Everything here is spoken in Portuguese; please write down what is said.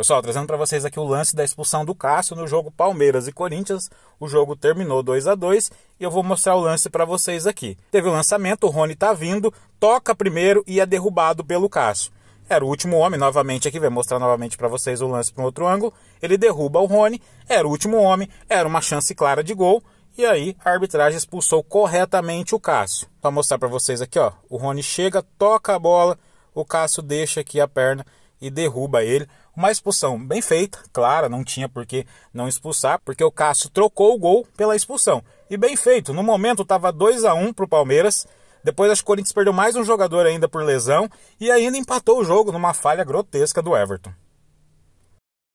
Pessoal, trazendo para vocês aqui o lance da expulsão do Cássio no jogo Palmeiras e Corinthians. O jogo terminou 2 a 2 e eu vou mostrar o lance para vocês aqui. Teve o lançamento, o Rony tá vindo, toca primeiro e é derrubado pelo Cássio. Era o último homem, novamente aqui, vai mostrar novamente para vocês o lance para um outro ângulo. Ele derruba o Rony, era o último homem, era uma chance clara de gol. E aí a arbitragem expulsou corretamente o Cássio. Para mostrar para vocês aqui, ó, o Rony chega, toca a bola, o Cássio deixa aqui a perna e derruba ele. Uma expulsão bem feita, clara, não tinha por que não expulsar, porque o Cássio trocou o gol pela expulsão. E bem feito, no momento estava 2 a 1 um para o Palmeiras. Depois acho que o Corinthians perdeu mais um jogador ainda por lesão e ainda empatou o jogo numa falha grotesca do Everton.